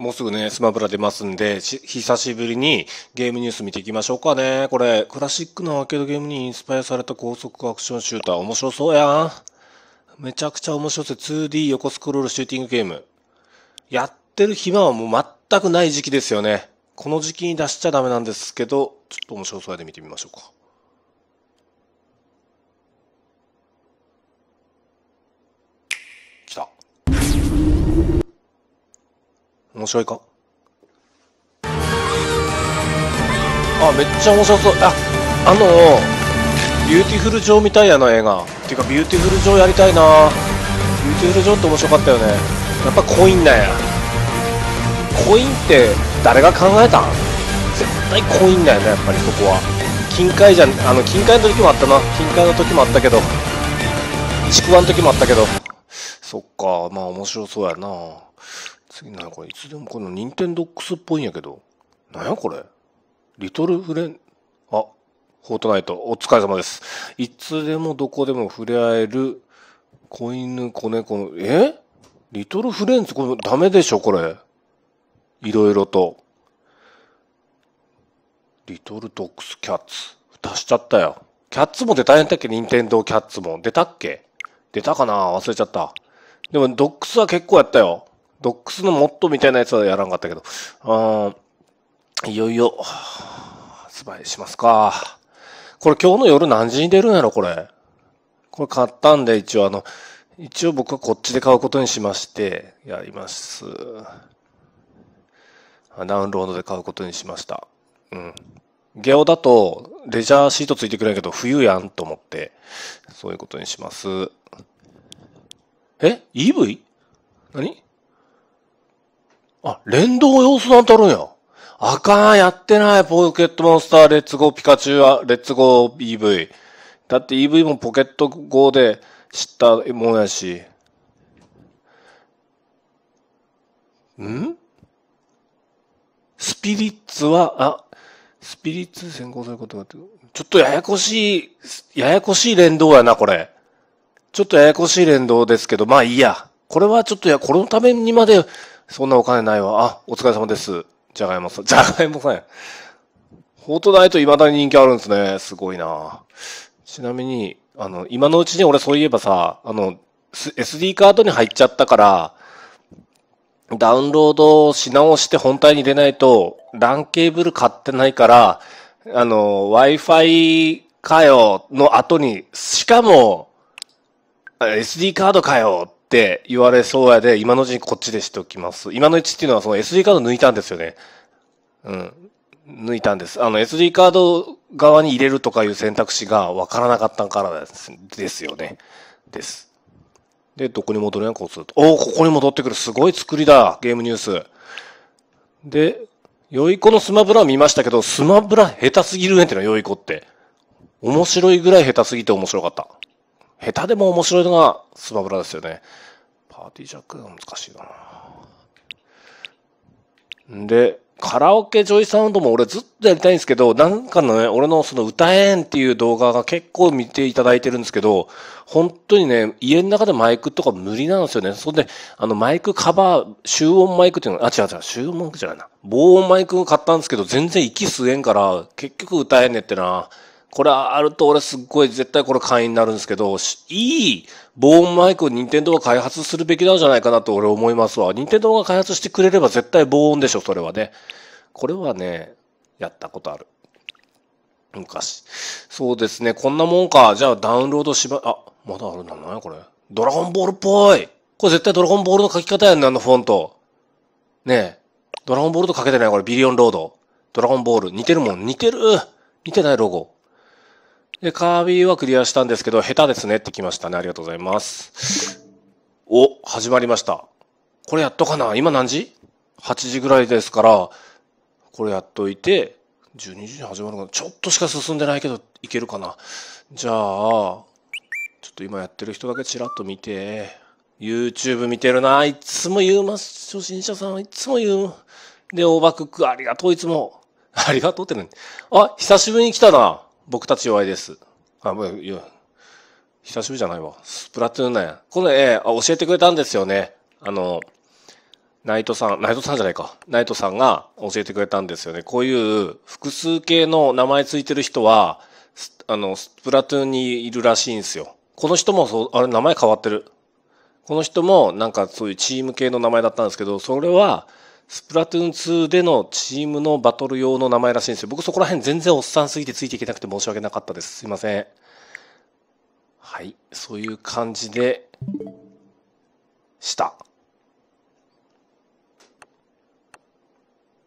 もうすぐね、スマブラ出ますんで、し久しぶりにゲームニュース見ていきましょうかね。これ、クラシックのアーケードゲームにインスパイアされた高速アクションシューター。面白そうやん。めちゃくちゃ面白そう。2D 横スクロールシューティングゲーム。やってる暇はもう全くない時期ですよね。この時期に出しちゃダメなんですけど、ちょっと面白そうやで見てみましょうか。面白いかあめっちゃ面白そうああのビューティフル城みたいやな映画っていうかビューティフル城やりたいなビューティフル城って面白かったよねやっぱコインなんやコインって誰が考えたん絶対コインなんやね、やっぱりそこは近海じゃんあの近海の時もあったな近海の時もあったけどちくの時もあったけどそっかまあ面白そうやな次なこれいつでもこのニンテンドックスっぽいんやけどなんやこれリトルフレンあフォートナイトお疲れ様ですいつでもどこでも触れ合える子犬子猫のえリトルフレンズこれダメでしょこれいろいろとリトルドックスキャッツ出しちゃったよキャッツも出たんやったっけニンテンドーキャッツも出たっけ出たかな忘れちゃったでもドックスは結構やったよドックスのモットみたいなやつはやらんかったけど、うん、いよいよ、発売しますか。これ今日の夜何時に出るんやろ、これ。これ買ったんで、一応あの、一応僕はこっちで買うことにしまして、やります。ダウンロードで買うことにしました。うん。ゲオだと、レジャーシートついてくれんけど、冬やんと思って、そういうことにします。え ?EV? 何あ、連動様子なんてあるんや。あかん、やってない。ポケットモンスター、レッツゴーピカチュウは、レッツゴー EV。だって EV もポケットゴーで知ったもんやし。んスピリッツは、あ、スピリッツ先行することがって、ちょっとややこしい、ややこしい連動やな、これ。ちょっとややこしい連動ですけど、まあいいや。これはちょっとや、このためにまでそんなお金ないわ。あ、お疲れ様です。じゃがいもさん。じゃがいもさんフォートナイト未だに人気あるんですね。すごいなちなみに、あの、今のうちに俺そういえばさ、あの、SD カードに入っちゃったから、ダウンロードし直して本体に入れないと、LAN ケーブル買ってないから、あの、Wi-Fi かよの後に、しかも、SD カードかよって言われそうやで、今のうちにこっちでしておきます。今のうちっていうのはその SD カード抜いたんですよね。うん。抜いたんです。あの SD カード側に入れるとかいう選択肢がわからなかったからですですよね。です。で、どこに戻るやん、こうすると。おお、ここに戻ってくる。すごい作りだ。ゲームニュース。で、良い子のスマブラ見ましたけど、スマブラ下手すぎるねってのは良い子って。面白いぐらい下手すぎて面白かった。下手でも面白いのがスマブラですよね。パーティージャックが難しいな。で、カラオケジョイサウンドも俺ずっとやりたいんですけど、なんかのね、俺のその歌えんっていう動画が結構見ていただいてるんですけど、本当にね、家の中でマイクとか無理なんですよね。そんで、あのマイクカバー、集音マイクっていうの、あ、違う違う、集音マイクじゃないな。防音マイクを買ったんですけど、全然息吸えんから、結局歌えんねってな。これあると俺すっごい絶対これ会員になるんですけど、いい防音マイクを任天堂が開発するべきなんじゃないかなと俺思いますわ。任天堂が開発してくれれば絶対防音でしょ、それはね。これはね、やったことある。昔。そうですね、こんなもんか。じゃあダウンロードしば、あ、まだあるんだな、これ。ドラゴンボールっぽいこれ絶対ドラゴンボールの書き方やんね、あのフォント。ねえ。ドラゴンボールとかけてないこれ、ビリオンロード。ドラゴンボール。似てるもん。似てる似てないロゴ。で、カービィはクリアしたんですけど、下手ですねってきましたね。ありがとうございます。お、始まりました。これやっとかな今何時 ?8 時ぐらいですから、これやっといて、12時に始まるかなちょっとしか進んでないけど、いけるかなじゃあ、ちょっと今やってる人だけちらっと見て、YouTube 見てるな。いつも言うます。初心者さん、いつも言う。で、大場クック、ありがとう、いつも。ありがとうってね。あ、久しぶりに来たな。僕たち弱いです。あ、もう、いや、久しぶりじゃないわ。スプラトゥーンなんや。この絵、あ、教えてくれたんですよね。あの、ナイトさん、ナイトさんじゃないか。ナイトさんが教えてくれたんですよね。こういう複数形の名前ついてる人は、あの、スプラトゥーンにいるらしいんですよ。この人もそう、あれ、名前変わってる。この人もなんかそういうチーム系の名前だったんですけど、それは、スプラトゥーン2でのチームのバトル用の名前らしいんですよ。僕そこら辺全然おっさんすぎてついていけなくて申し訳なかったです。すいません。はい。そういう感じで、した。